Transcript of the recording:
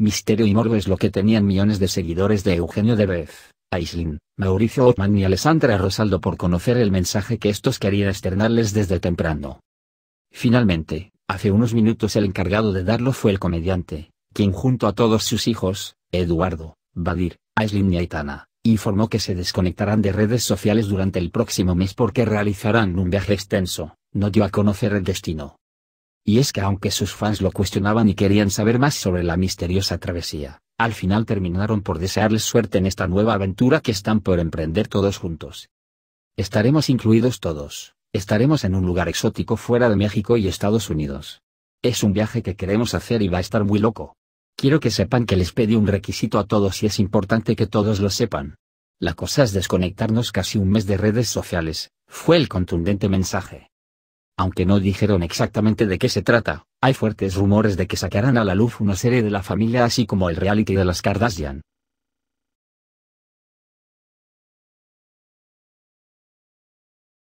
Misterio y Morbo es lo que tenían millones de seguidores de Eugenio Debez, Aislin, Mauricio Ottman y Alessandra Rosaldo por conocer el mensaje que estos querían externarles desde temprano. Finalmente, hace unos minutos el encargado de darlo fue el comediante, quien junto a todos sus hijos, Eduardo, Badir, Aislin y Aitana, informó que se desconectarán de redes sociales durante el próximo mes porque realizarán un viaje extenso, no dio a conocer el destino. Y es que aunque sus fans lo cuestionaban y querían saber más sobre la misteriosa travesía, al final terminaron por desearles suerte en esta nueva aventura que están por emprender todos juntos. Estaremos incluidos todos, estaremos en un lugar exótico fuera de México y Estados Unidos. Es un viaje que queremos hacer y va a estar muy loco. Quiero que sepan que les pedí un requisito a todos y es importante que todos lo sepan. La cosa es desconectarnos casi un mes de redes sociales, fue el contundente mensaje. Aunque no dijeron exactamente de qué se trata, hay fuertes rumores de que sacarán a la luz una serie de la familia así como el reality de las Kardashian.